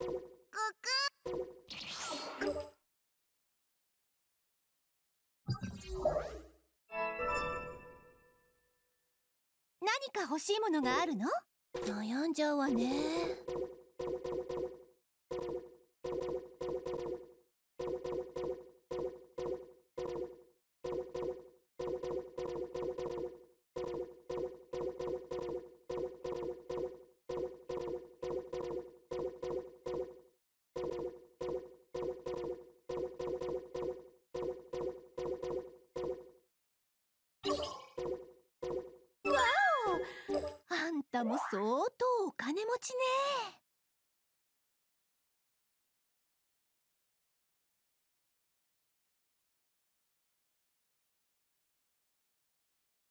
何か欲しいものがあるの悩んじゃうわねっも相当お金持ちね